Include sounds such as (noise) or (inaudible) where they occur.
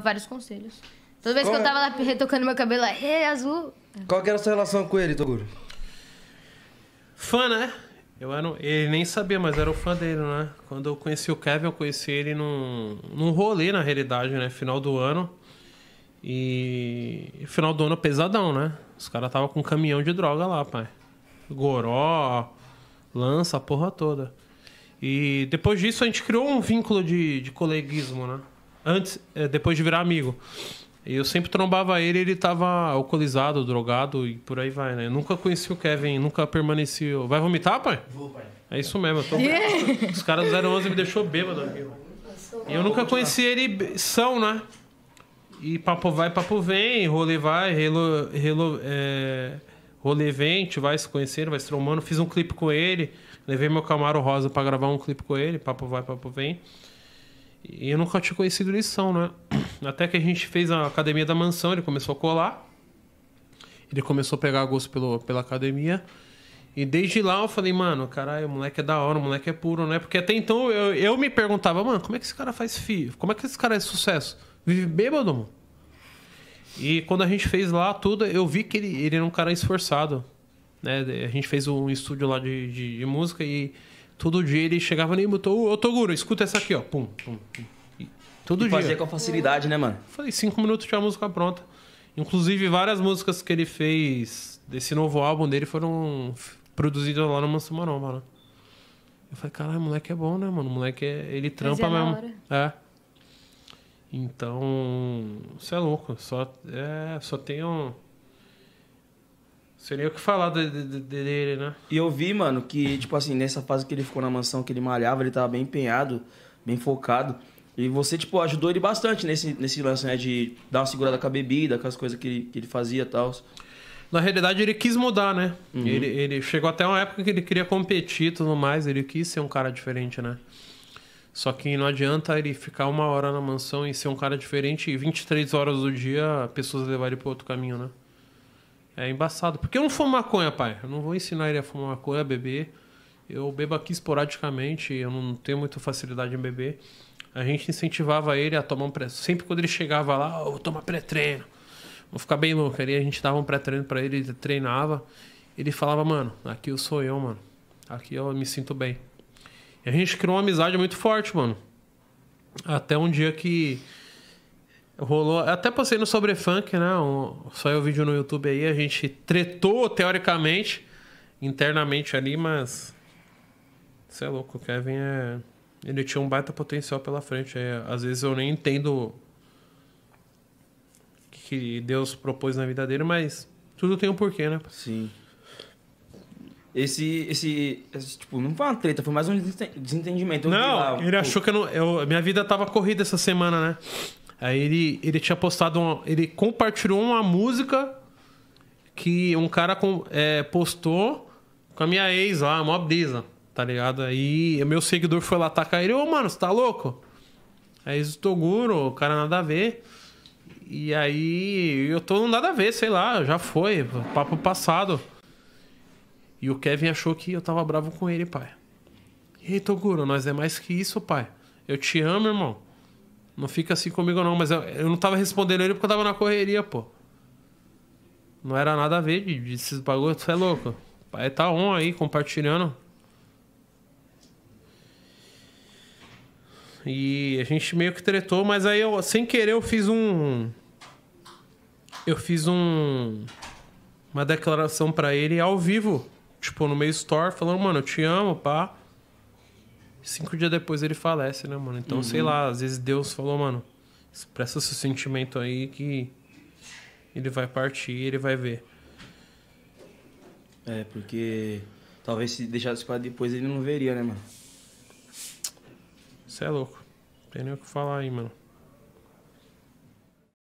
vários conselhos. Toda vez Qual que eu é? tava lá retocando meu cabelo, é, é azul. Qual que era a sua relação com ele, Toguro? Fã, né? Eu era, um... ele nem sabia, mas era o um fã dele, né? Quando eu conheci o Kevin, eu conheci ele num, num rolê, na realidade, né? Final do ano. E final do ano pesadão, né? Os caras tava com um caminhão de droga lá, pai. Goró, lança, a porra toda. E depois disso a gente criou um vínculo de, de coleguismo, né? antes, eh, depois de virar amigo. E eu sempre trombava ele, ele tava alcoolizado, drogado e por aí vai, né? Eu nunca conheci o Kevin, nunca permaneci. Vai vomitar, pai? Vou, pai. É isso mesmo, eu tô... yeah. (laughs) Os caras do 011 me deixou bêbado aqui. E eu nunca conheci ele são, né? E papo vai, papo vem, rolê vai, relo, relo, é... rolê vem, te vai se conhecendo, vai se trombando. Fiz um clipe com ele, levei meu Camaro Rosa para gravar um clipe com ele, papo vai, papo vem. E eu nunca tinha conhecido lição, né? Até que a gente fez a academia da mansão, ele começou a colar. Ele começou a pegar gosto pelo, pela academia. E desde lá eu falei, mano, caralho, o moleque é da hora, o moleque é puro, né? Porque até então eu, eu me perguntava, mano, como é que esse cara faz fio? Como é que esse cara é sucesso? Vive bêbado, mano. E quando a gente fez lá tudo, eu vi que ele, ele era um cara esforçado. Né? A gente fez um estúdio lá de, de, de música e Todo dia ele chegava ali e botou, ô Toguro, escuta essa aqui, ó. Pum, pum, pum. todo e dia. Fazia com facilidade, né, mano? Falei, cinco minutos tinha a música pronta. Inclusive, várias músicas que ele fez desse novo álbum dele foram produzidas lá no Manso Maromba, né? Eu falei, caralho, moleque é bom, né, mano? O moleque, é, ele trampa mesmo. É. Então, você é louco. Só, é, só tem um... Seria o que falar de, de, dele, né? E eu vi, mano, que, tipo assim, nessa fase que ele ficou na mansão, que ele malhava, ele tava bem empenhado, bem focado. E você, tipo, ajudou ele bastante nesse, nesse lance, né? De dar uma segurada com a bebida, com as coisas que ele, que ele fazia e tal. Na realidade, ele quis mudar, né? Uhum. Ele, ele chegou até uma época que ele queria competir e tudo mais. Ele quis ser um cara diferente, né? Só que não adianta ele ficar uma hora na mansão e ser um cara diferente e 23 horas do dia pessoas levarem ele para outro caminho, né? É embaçado. Porque eu não fumo maconha, pai. Eu não vou ensinar ele a fumar maconha, a beber. Eu bebo aqui esporadicamente, eu não tenho muita facilidade em beber. A gente incentivava ele a tomar um pré Sempre quando ele chegava lá, oh, tomar pré-treino. Vou ficar bem louco. Aí a gente dava um pré-treino para ele, ele treinava. Ele falava, mano, aqui eu sou eu, mano. Aqui eu me sinto bem. E a gente criou uma amizade muito forte, mano. Até um dia que Rolou. Até passei no Sobre Funk, né? Um, saiu o vídeo no YouTube aí. A gente tretou, teoricamente, internamente ali, mas. Você é louco, o Kevin é. Ele tinha um baita potencial pela frente. É, às vezes eu nem entendo o que Deus propôs na vida dele, mas tudo tem um porquê, né? Sim. Esse, esse, esse, tipo, não foi uma treta, foi mais um desentendimento. Eu não, lá, ele pô. achou que eu não. Eu, minha vida tava corrida essa semana, né? Aí ele, ele tinha postado, um ele compartilhou uma música que um cara com, é, postou com a minha ex lá, uma brisa, tá ligado? Aí meu seguidor foi lá atacar ele, ô mano, você tá louco? Aí o Toguro, o cara nada a ver. E aí eu tô nada a ver, sei lá, já foi, papo passado. E o Kevin achou que eu tava bravo com ele, pai. E aí, Toguro, nós é mais que isso, pai. Eu te amo, irmão. Não fica assim comigo, não. Mas eu, eu não tava respondendo ele porque eu tava na correria, pô. Não era nada a ver de, de esses bagulho, tu é louco. Pai tá on aí, compartilhando. E a gente meio que tretou, mas aí eu, sem querer, eu fiz um. Eu fiz um. Uma declaração para ele ao vivo. Tipo, no meio store, falando, mano, eu te amo, pá. Cinco dias depois ele falece, né, mano? Então, uhum. sei lá, às vezes Deus falou, mano, expressa seu sentimento aí que ele vai partir, ele vai ver. É, porque talvez se deixasse para depois ele não veria, né, mano? Você é louco. Não tem nem o que falar aí, mano.